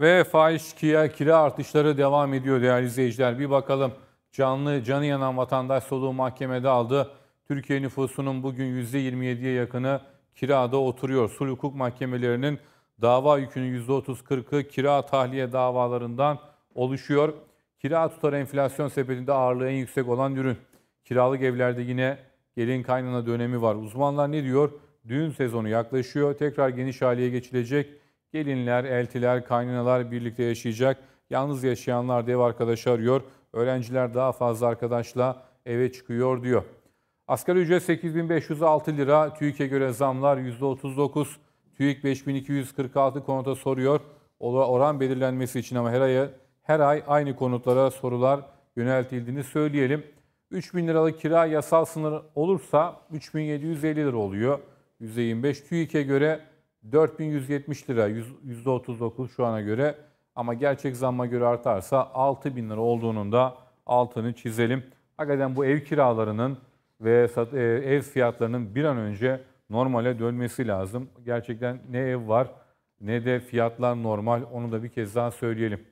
Ve faiz, kira, kira artışları devam ediyor değerli izleyiciler. Bir bakalım canlı canı yanan vatandaş soluğu mahkemede aldı. Türkiye nüfusunun bugün %27'ye yakını kirada oturuyor. Sulh hukuk mahkemelerinin dava yükünün %30-40'ı kira tahliye davalarından oluşuyor. Kira tutarı enflasyon sepetinde ağırlığı en yüksek olan ürün. Kiralık evlerde yine gelin kaynana dönemi var. Uzmanlar ne diyor? Düğün sezonu yaklaşıyor. Tekrar geniş haliye geçilecek Gelinler, eltiler, kaynanalar birlikte yaşayacak. Yalnız yaşayanlar dev arkadaş arıyor. Öğrenciler daha fazla arkadaşla eve çıkıyor diyor. Asgari ücret 8506 lira. TÜİK'e göre zamlar %39. TÜİK 5246 konuta soruyor. Oran belirlenmesi için ama her ay, her ay aynı konutlara sorular yöneltildiğini söyleyelim. 3000 liralık kira yasal sınır olursa 3750 lira oluyor. %25 TÜİK'e göre 4170 lira %39 şu ana göre ama gerçek zamma göre artarsa 6000 lira olduğunun da altını çizelim. Hakikaten bu ev kiralarının ve e, ev fiyatlarının bir an önce normale dönmesi lazım. Gerçekten ne ev var ne de fiyatlar normal onu da bir kez daha söyleyelim.